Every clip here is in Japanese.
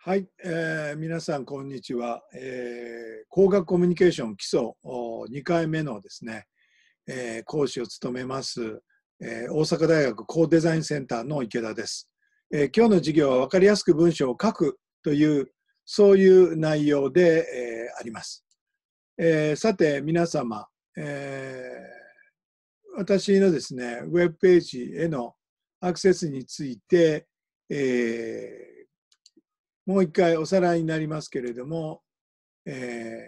はい、えー、皆さんこんにちは、えー、工学コミュニケーション基礎2回目のですね、えー、講師を務めます、えー、大阪大学高デザインセンターの池田です、えー、今日の授業は分かりやすく文章を書くというそういう内容で、えー、あります、えー、さて皆様、えー、私のですねウェブページへのアクセスについて、えーもう一回おさらいになりますけれども、え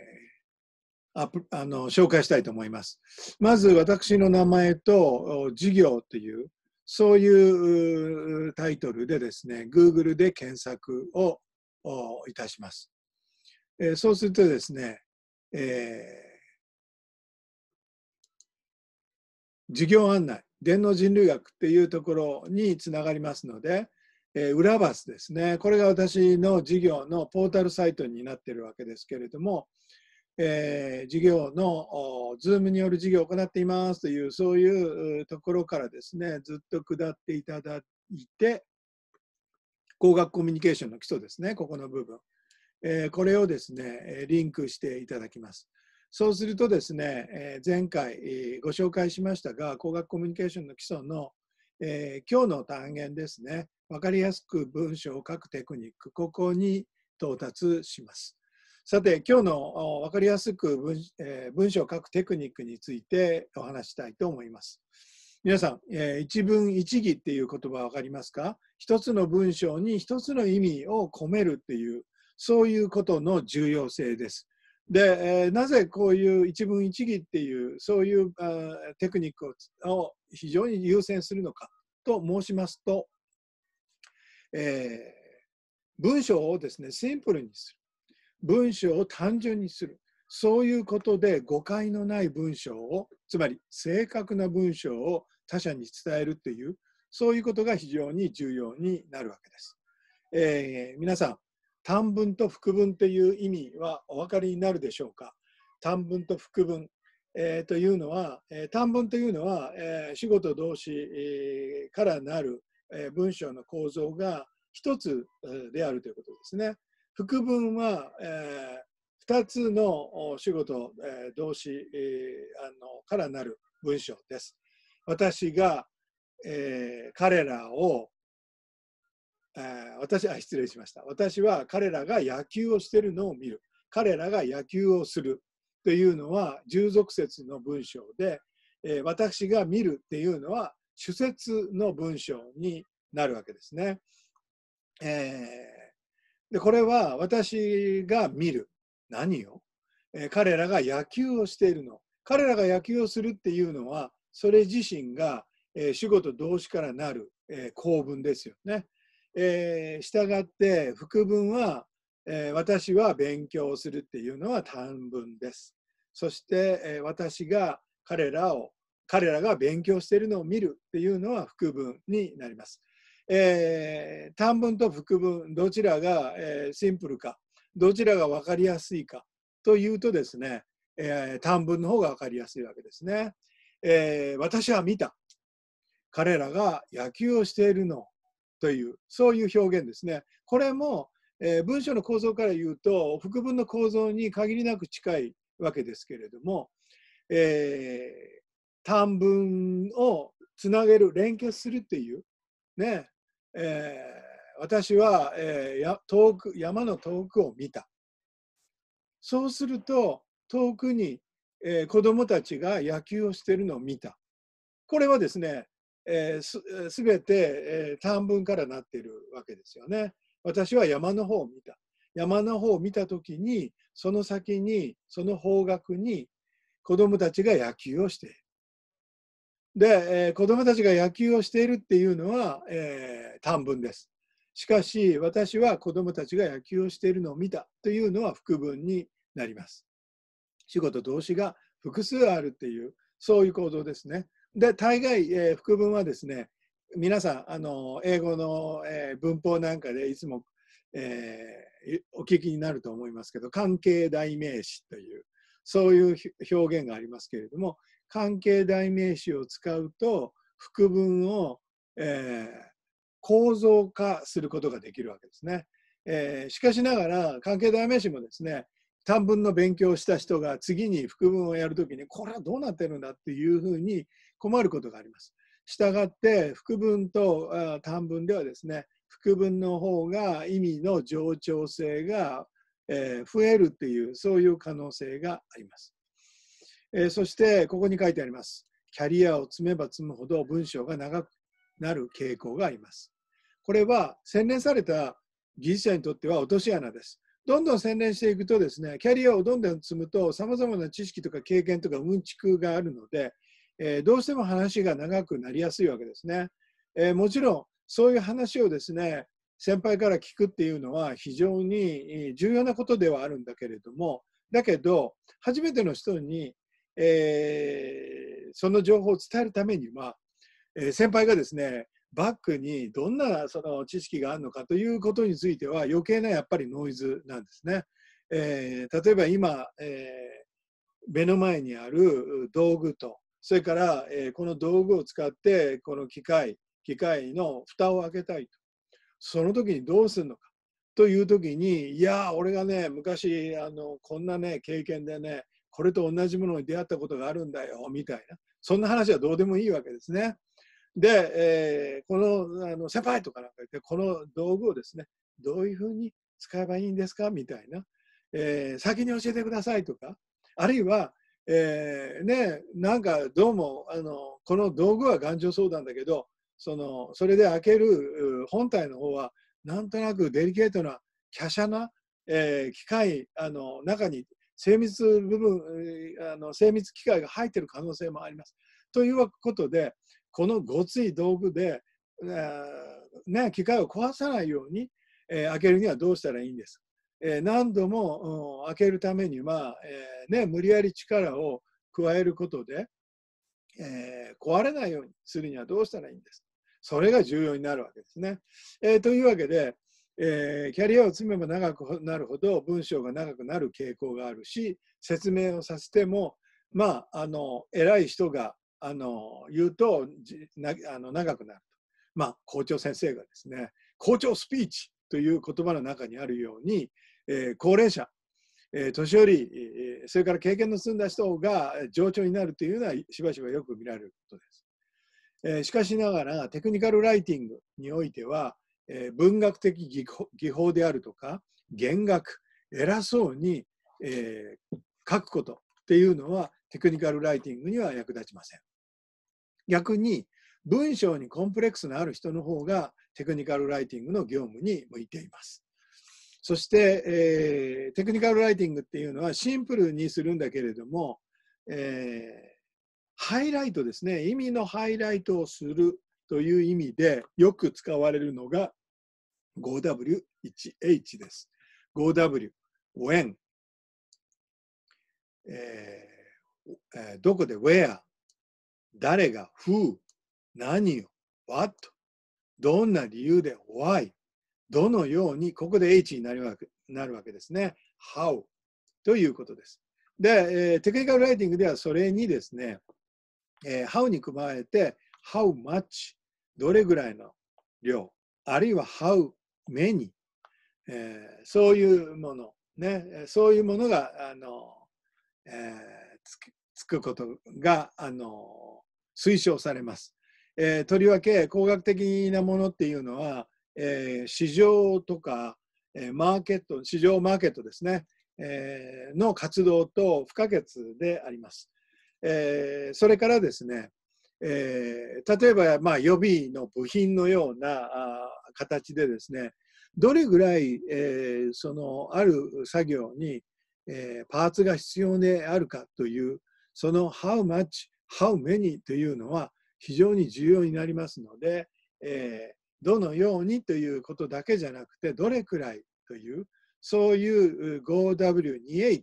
ー、ああの紹介したいと思います。まず私の名前と事業というそういうタイトルでですね Google で検索をいたします。えー、そうするとですね、えー、事業案内電脳人類学っていうところにつながりますので、えー、裏バスですね。これが私の事業のポータルサイトになっているわけですけれども、えー、事業の Zoom による事業を行っていますという、そういうところからですね、ずっと下っていただいて、工学コミュニケーションの基礎ですね、ここの部分。えー、これをですね、リンクしていただきます。そうするとですね、え前回ご紹介しましたが、工学コミュニケーションの基礎の、えー、今日の単元ですね、分かりやすく文章を書くテクニックここに到達します。さて今日の分かりやすく文,、えー、文章を書くテクニックについてお話したいと思います。皆さん、えー、一文一義っていう言葉分かりますか一つの文章に一つの意味を込めるっていうそういうことの重要性です。で、えー、なぜこういう一文一義っていうそういうテクニックを非常に優先するのかと申しますとえー、文章をですね、シンプルにする。文章を単純にする。そういうことで誤解のない文章を、つまり正確な文章を他者に伝えるっていう、そういうことが非常に重要になるわけです。えー、皆さん、短文と副文っていう意味はお分かりになるでしょうか短文と副文、えー、というのは、えー、短文というのは、えー、仕事動詞、えー、からなるえ文章の構造が一つであるということですね。副文は、え2つの仕事、え動詞、あのからなる文章です。私が、え彼らを、え私は失礼しました。私は彼らが野球をしてるのを見る。彼らが野球をするというのは従属説の文章で、え私が見るっていうのは主節の文章になるわけですね。えー、でこれは私が見る何を、えー、彼らが野球をしているの彼らが野球をするっていうのはそれ自身が、えー、主語と動詞からなる、えー、構文ですよね。えー、したがって副文は、えー、私は勉強をするっていうのは短文です。そして、えー、私が彼らを彼らが勉強しているのを見るっていうのは副文になります。えー、短文と副文どちらが、えー、シンプルかどちらが分かりやすいかというとですね、えー、短文の方が分かりやすいわけですね。え私は見た彼らが野球をしているのというそういう表現ですね。これも、え文章の構造から言うと副文の構造に限りなく近いわけですけれども、え短文をつなげる連結するっていうね、えー、私は、えー、遠く山の遠くを見たそうすると遠くに、えー、子どもたちが野球をしてるのを見たこれはですね、えー、すべて、えー、短文からなっているわけですよね私は山の方を見た山の方を見た時にその先にその方角に子どもたちが野球をしているで、えー、子供たちが野球をしているっていうのは、えー、短文です。しかし、私は子供たちが野球をしているのを見たというのは副文になります。仕事動詞が複数あるっていう、そういう行動ですね。で、大概、えー、副文はですね、皆さん、あの英語の、え文法なんかでいつも、えお聞きになると思いますけど、関係代名詞という、そういう表現がありますけれども、関係代名詞を使うと副文を、えー、構造化することができるわけですね。えー、しかしながら関係代名詞もですね短文の勉強をした人が次に副文をやるときにこれはどうなってるんだっていうふうに困ることがあります。したがって副文と短文ではですね副文の方が意味の冗長性が、え増えるっていうそういう可能性があります。えー、そしてここに書いてあります。キャリアを積めば積むほど文章が長くなる傾向があります。これは洗練された技術者にとっては落とし穴です。どんどん洗練していくとですね、キャリアをどんどん積むと、さまざまな知識とか経験とかうんちくがあるので、えー、どうしても話が長くなりやすいわけですね。えー、もちろん、そういう話をですね、先輩から聞くっていうのは非常に重要なことではあるんだけれども、だけど、初めての人にえー、その情報を伝えるためには、えー、先輩がですねバックにどんなその知識があるのかということについては余計なやっぱりノイズなんですね。えー、例えば今、え目の前にある道具とそれから、えこの道具を使ってこの機械機械の蓋を開けたいとその時にどうするのかという時にいや俺がね昔あのこんなね経験でねこれと同じものに出会ったことがあるんだよみたいなそんな話はどうでもいいわけですね。で、えー、このあの先輩とかなんか言ってこの道具をですねどういうふうに使えばいいんですかみたいな、えー、先に教えてくださいとかあるいは、えー、ねなんかどうもあのこの道具は頑丈そうなんだけどそのそれで開ける本体の方はなんとなくデリケートな華奢な、えー、機械あの中に精密部分、あの精密機械が入っている可能性もあります。ということで、このごつい道具で、ね、機械を壊さないように、えー、開けるにはどうしたらいいんですえ何度も、開けるためには、えね、無理やり力を加えることで、え壊れないようにするにはどうしたらいいんですそれが重要になるわけですね。えというわけで、えー、キャリアを積めば長くなるほど文章が長くなる傾向があるし説明をさせてもまああの偉い人があの言うとなあの長くなると、まあ、校長先生がですね校長スピーチという言葉の中にあるように、えー、高齢者、えー、年寄り、えー、それから経験の積んだ人が上長になるというのはしばしばよく見られることです。えー、しかしながらテクニカルライティングにおいてはえー、文学的技法であるとか弦楽偉そうに、えー、書くことっていうのはテクニカルライティングには役立ちません。逆に文章にコンプレックスのある人の方がテクニカルライティングの業務に向いています。そして、えー、テクニカルライティングっていうのはシンプルにするんだけれども、えー、ハイライトですね意味のハイライトをするという意味でよく使われるのが 5W1H です。5W、when、えーえー、どこで where、誰が who、何を what、どんな理由で why、どのように、ここで H になるわけなるわけですね。how ということです。で、えー、テクニカルライティングではそれにですね、えー、how に加えて how much どれぐらいの量あるいは how 目に、えー、そういうもの、ね、そういうものがあの、えー、つつくことがあの推奨されます。えー、とりわけ工学的なものっていうのは、えー、市場とか、えー、マーケット市場マーケットですね、えー、の活動と不可欠であります。えー、それからですね、えー、例えば、まあ、予備の部品のようなあ形でですねどれぐらい、えー、そのある作業に、えー、パーツが必要であるかというその how much how many というのは非常に重要になりますので、えー、どのようにということだけじゃなくてどれくらいというそういう 5W2H、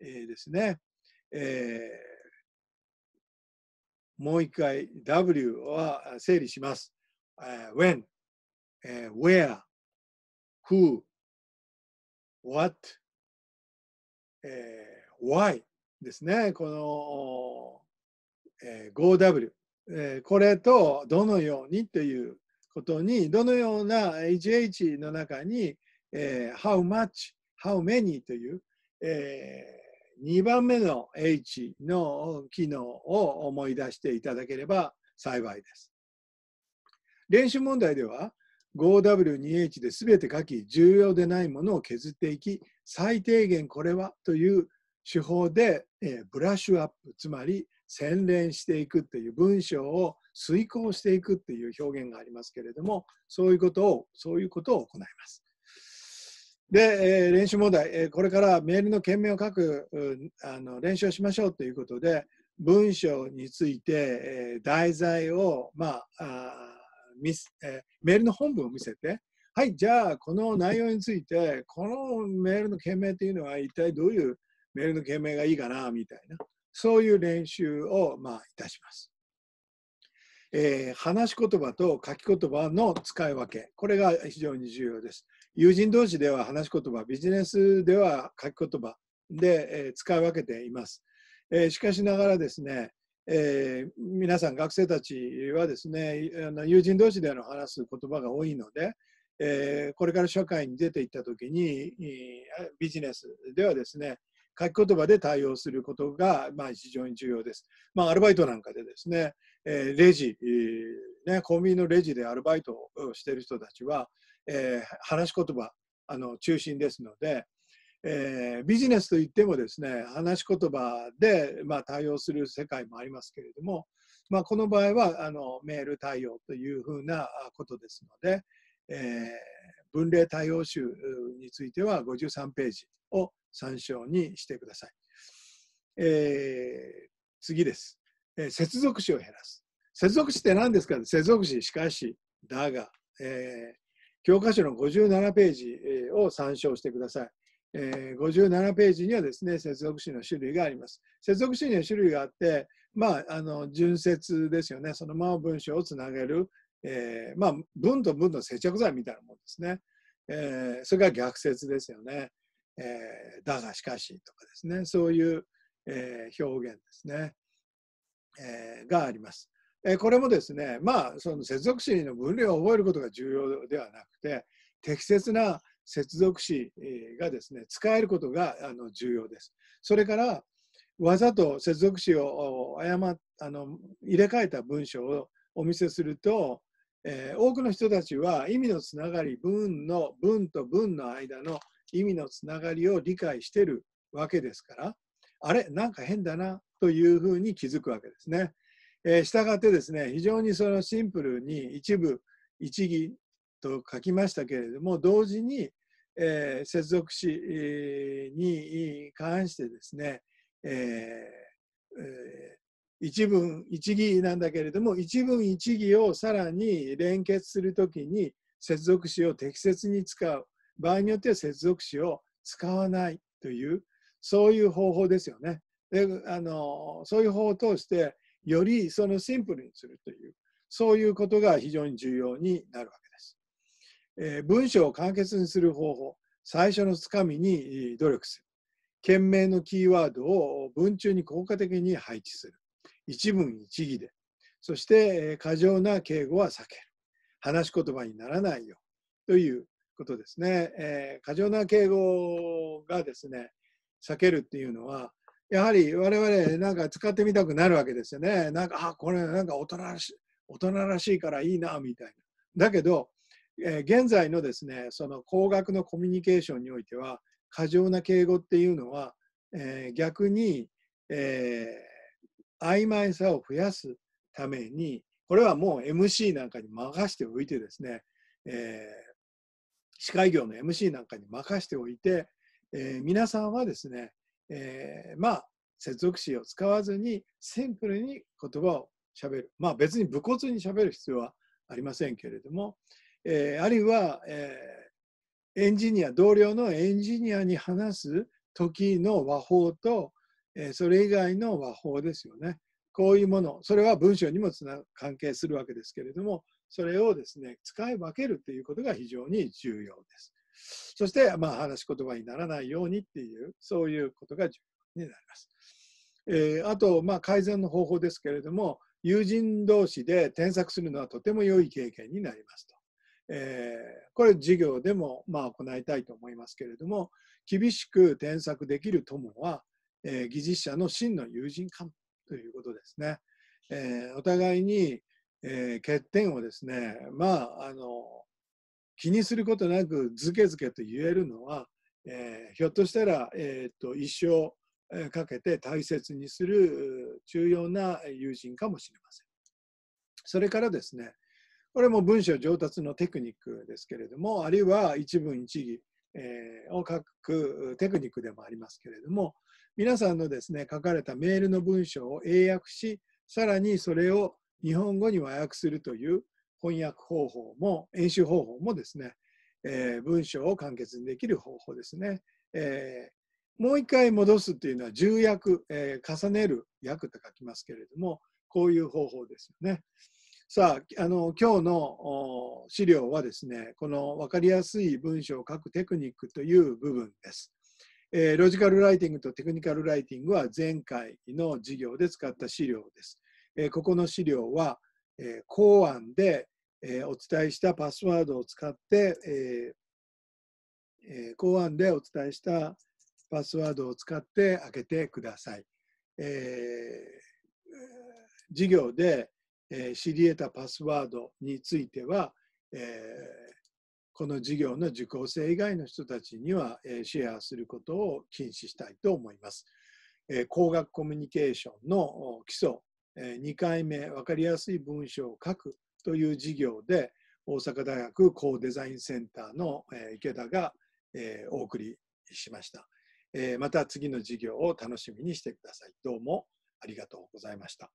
えー、ですね、えー、もう一回 W は整理します。Uh, when えー、where, who, what, えー、why ですね。この、え g o w えー。これとどのようにということに、どのような HH の中に、えー、how much, how many という、えー、2番目の H の機能を思い出していただければ幸いです。練習問題では、5W2H で全て書き重要でないものを削っていき最低限これはという手法で、えブラッシュアップつまり洗練していくという文章を遂行していくという表現がありますけれどもそういうことをそういうことを行います。で、え練習問題、えこれからメールの件名を書く、あの練習をしましょうということで文章について、え題材をまあえメールの本文を見せて、はい、じゃあこの内容について、このメールの件名というのは一体どういうメールの件名がいいかなみたいな、そういう練習を、まあ、いたします。えー、話し言葉と書き言葉の使い分け、これが非常に重要です。友人同士では話し言葉、ビジネスでは書き言葉で、えー、使い分けています。えー、しかしながらですね、えー、皆さん学生たちはですね友人同士での話す言葉が多いので、えー、これから社会に出ていった時にビジネスではですね書き言葉で対応することが、まあ、非常に重要です。まあ、アルバイトなんかでですね、えー、レジ、ね、コンビニのレジでアルバイトをしている人たちは、え話し言葉あの中心ですので、えー、ビジネスといってもですね話し言葉で、まあ、対応する世界もありますけれども、まあ、この場合はあのメール対応というふうなことですので、えー、文対応集については53ページを参照にしてください。えー、次です、えー、接続詞を減らす。接続詞って何ですか接続詞、しかし、だが、えー、教科書の57ページを参照してください。えー、57ページにはですね接続詞の種類があります。接続詞には種類があって、まあ、あの純接ですよねそのまま文章をつなげる、えー、まあ、文と文の接着剤みたいなものですね、えー、それから逆接ですよね、えだがしかしとかですねそういう、え表現ですね、えがあります。えこれもですねまあその接続詞の分類を覚えることが重要ではなくて適切な接続詞がですね使えることが重要です。それからわざと接続詞を誤あの入れ替えた文章をお見せすると、えー、多くの人たちは意味のつながり文の文と文の間の意味のつながりを理解しているわけですからあれなんか変だなというふうに気づくわけですね。えー、したがってですね非常にそのシンプルに一部一義と書きましたけれども同時に、えー、接続詞に関してですね、えーえー、一文一義なんだけれども一文一義をさらに連結するときに接続詞を適切に使う場合によっては接続詞を使わないというそういう方法ですよね。であのそういう方法を通してよりそのシンプルにするというそういうことが非常に重要になるわけです。えー、文章を簡潔にする方法、最初のつかみに努力する。懸命のキーワードを文中に効果的に配置する。一文一義で。そして、えー、過剰な敬語は避ける。話し言葉にならないよということですね。えー、過剰な敬語がですね、避けるっていうのは、やはり我々なんか使ってみたくなるわけですよね。なんか、あ、これなんか大人らしい、大人らしいからいいな、みたいな。だけど、えー、現在のですねその高額のコミュニケーションにおいては過剰な敬語っていうのは、えー、逆に、えー、曖昧さを増やすためにこれはもう MC なんかに任しておいてですね、え司会業の MC なんかに任しておいて、え皆さんはですね、えまあ接続詞を使わずにシンプルに言葉をしゃべるまあ別に武骨にしゃべる必要はありませんけれども、えー、あるいは、えー、エンジニア同僚のエンジニアに話す時の和法と、えー、それ以外の和法ですよねこういうものそれは文章にもつな関係するわけですけれどもそれをですね使い分けるということが非常に重要です。そして、まあ、話し言葉にならないようにっていうそういうことが重要になります。えー、あと、まあ、改善の方法ですけれども友人同士で添削するのはとても良い経験になりますと。えー、これ授業でもまあ行いたいと思いますけれども厳しく添削できる友は、えー、技術者の真の友人かということですね。えー、お互いに、え欠点をですねまああの気にすることなくずけずけと言えるのは、えひょっとしたら、えーと、と一生かけて大切にする重要な友人かもしれません。それからですねこれも文章上達のテクニックですけれどもあるいは一文一義、を書くテクニックでもありますけれども皆さんのですね書かれたメールの文章を英訳しさらにそれを日本語に和訳するという翻訳方法も演習方法もですね、えー、文章を簡潔にできる方法ですね。えー、もう一回戻すっていうのは重役、えー、重ねる訳と書きますけれどもこういう方法ですよね。さあ、あの今日の資料はですね、この分かりやすい文章を書くテクニックという部分です。えー、ロジカルライティングとテクニカルライティングは前回の授業で使った資料です。えー、ここの資料は、えー、公案で、えお伝えしたパスワードを使って、ええ公案でお伝えしたパスワードを使って開けてください。え授業で、えー、知り得たパスワードについては、えー、この授業の受講生以外の人たちには、えー、シェアすることを禁止したいと思います。えー、工学コミュニケーションの基礎、えー、2回目分かりやすい文章を書くという授業で大阪大学高デザインセンターの、えー、池田が、えー、お送りしました、えー。また次の授業を楽しみにしてください。どうもありがとうございました。